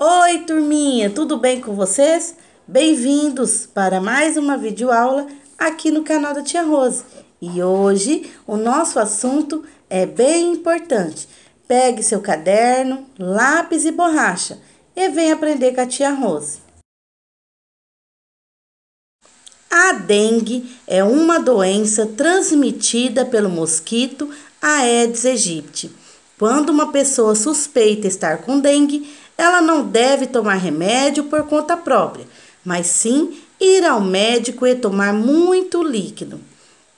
Oi, turminha, tudo bem com vocês? Bem-vindos para mais uma videoaula aqui no canal da Tia Rose. E hoje o nosso assunto é bem importante. Pegue seu caderno, lápis e borracha e venha aprender com a Tia Rose. A dengue é uma doença transmitida pelo mosquito Aedes aegypti quando uma pessoa suspeita estar com dengue, ela não deve tomar remédio por conta própria, mas sim ir ao médico e tomar muito líquido.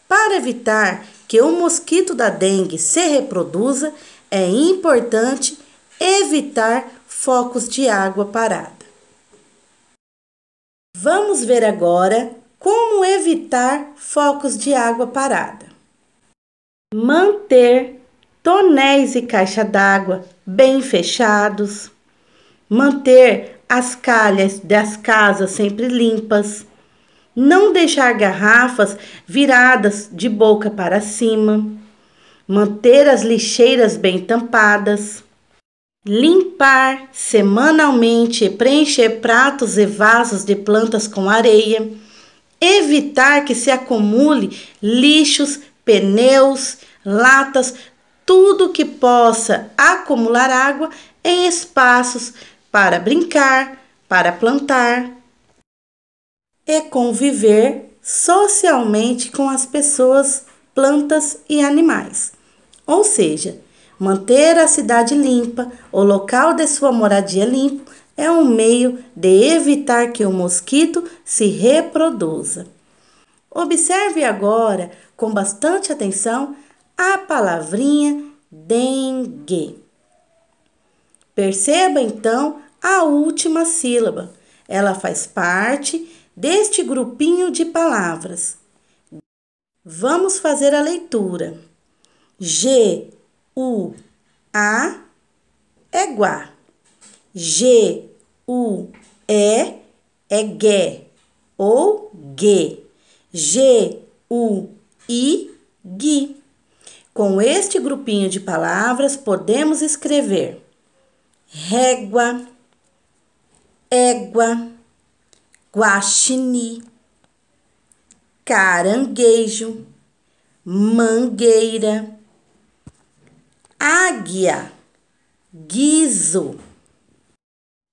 Para evitar que o mosquito da dengue se reproduza, é importante evitar focos de água parada. Vamos ver agora como evitar focos de água parada. Manter tonéis e caixa d'água bem fechados, manter as calhas das casas sempre limpas, não deixar garrafas viradas de boca para cima, manter as lixeiras bem tampadas, limpar semanalmente e preencher pratos e vasos de plantas com areia, evitar que se acumule lixos, pneus, latas tudo que possa acumular água em espaços para brincar, para plantar e conviver socialmente com as pessoas, plantas e animais. Ou seja, manter a cidade limpa, o local de sua moradia limpo, é um meio de evitar que o mosquito se reproduza. Observe agora, com bastante atenção, a palavrinha dengue. Perceba então a última sílaba. Ela faz parte deste grupinho de palavras. Vamos fazer a leitura. G U A é guá. G U E é gué ou gue. G U I gui. Com este grupinho de palavras, podemos escrever régua, égua, guaxini, caranguejo, mangueira, águia, guiso,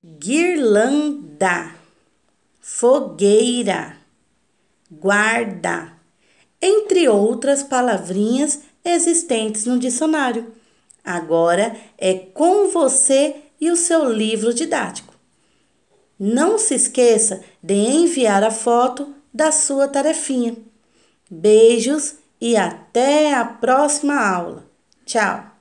guirlanda, fogueira, guarda, entre outras palavrinhas existentes no dicionário. Agora é com você e o seu livro didático. Não se esqueça de enviar a foto da sua tarefinha. Beijos e até a próxima aula. Tchau!